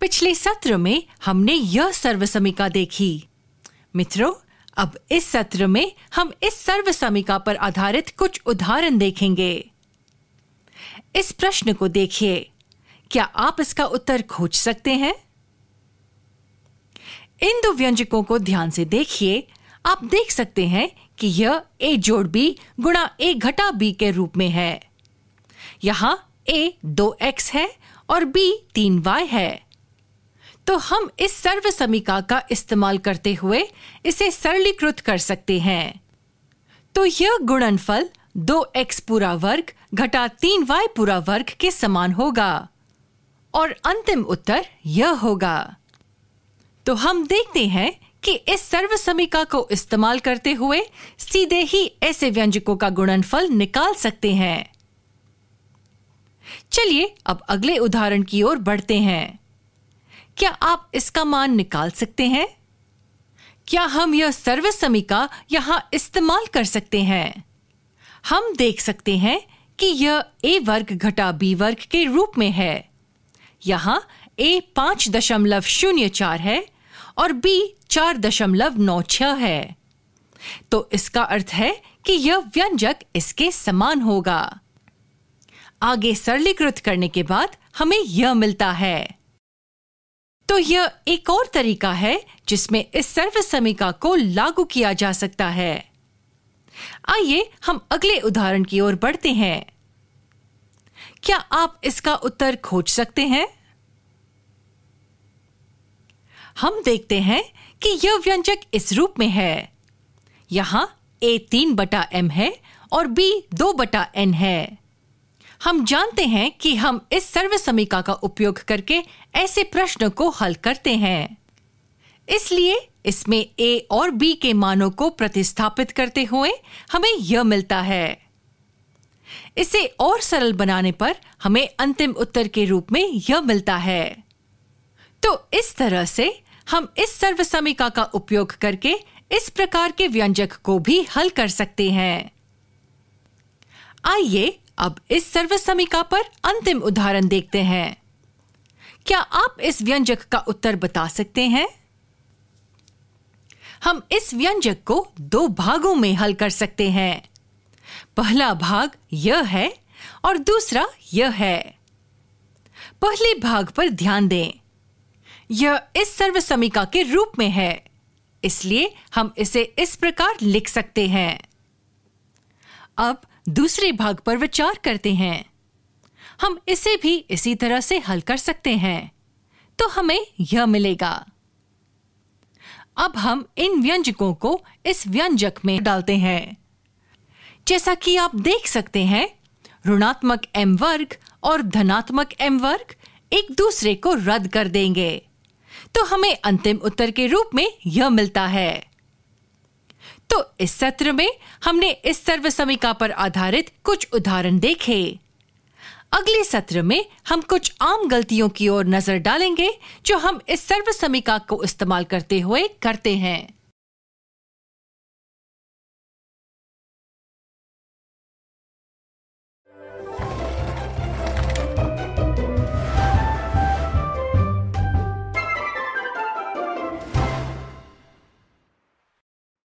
पिछले सत्र में हमने यह सर्वसमिका देखी मित्रों अब इस सत्र में हम इस सर्वसमिका पर आधारित कुछ उदाहरण देखेंगे इस प्रश्न को देखिए क्या आप इसका उत्तर खोज सकते हैं इन दो व्यंजकों को ध्यान से देखिए आप देख सकते हैं कि यह ए जोड़ बी गुणा ए घटा बी के रूप में है यहां ए दो एक्स है और बी तीन वाई है तो हम इस सर्व समीका का इस्तेमाल करते हुए इसे सरलीकृत कर सकते हैं तो यह गुणनफल दो एक्स पूरा वर्ग घटा तीन वाई पूरा वर्ग के समान होगा और अंतिम उत्तर यह होगा तो हम देखते हैं कि इस सर्व समीका को इस्तेमाल करते हुए सीधे ही ऐसे व्यंजकों का गुणनफल निकाल सकते हैं चलिए अब अगले उदाहरण की ओर बढ़ते हैं क्या आप इसका मान निकाल सकते हैं क्या हम यह सर्वसमी का यहां इस्तेमाल कर सकते हैं हम देख सकते हैं कि यह ए वर्ग घटा बी वर्ग के रूप में है यहां ए पांच दशमलव शून्य चार है और बी चार दशमलव नौ छह है तो इसका अर्थ है कि यह व्यंजक इसके समान होगा आगे सरलीकृत करने के बाद हमें यह मिलता है तो यह एक और तरीका है जिसमें इस सर्वसमिका को लागू किया जा सकता है आइए हम अगले उदाहरण की ओर बढ़ते हैं क्या आप इसका उत्तर खोज सकते हैं हम देखते हैं कि यह व्यंजक इस रूप में है यहां ए तीन बटा एम है और बी दो बटा एन है हम जानते हैं कि हम इस सर्व समीका का उपयोग करके ऐसे प्रश्न को हल करते हैं इसलिए इसमें ए और बी के मानों को प्रतिस्थापित करते हुए हमें यह मिलता है इसे और सरल बनाने पर हमें अंतिम उत्तर के रूप में यह मिलता है तो इस तरह से हम इस सर्व समीका का उपयोग करके इस प्रकार के व्यंजक को भी हल कर सकते हैं आइए अब इस सर्व समीका पर अंतिम उदाहरण देखते हैं क्या आप इस व्यंजक का उत्तर बता सकते हैं हम इस व्यंजक को दो भागों में हल कर सकते हैं पहला भाग यह है और दूसरा यह है पहले भाग पर ध्यान दें यह इस सर्वसमिका के रूप में है इसलिए हम इसे इस प्रकार लिख सकते हैं अब दूसरे भाग पर विचार करते हैं हम इसे भी इसी तरह से हल कर सकते हैं तो हमें यह मिलेगा अब हम इन व्यंजकों को इस व्यंजक में डालते हैं जैसा कि आप देख सकते हैं ऋणात्मक एम वर्ग और धनात्मक एम वर्ग एक दूसरे को रद्द कर देंगे तो हमें अंतिम उत्तर के रूप में यह मिलता है तो इस सत्र में हमने इस सर्वसमिका पर आधारित कुछ उदाहरण देखे अगले सत्र में हम कुछ आम गलतियों की ओर नजर डालेंगे जो हम इस सर्वसमिका को इस्तेमाल करते हुए करते हैं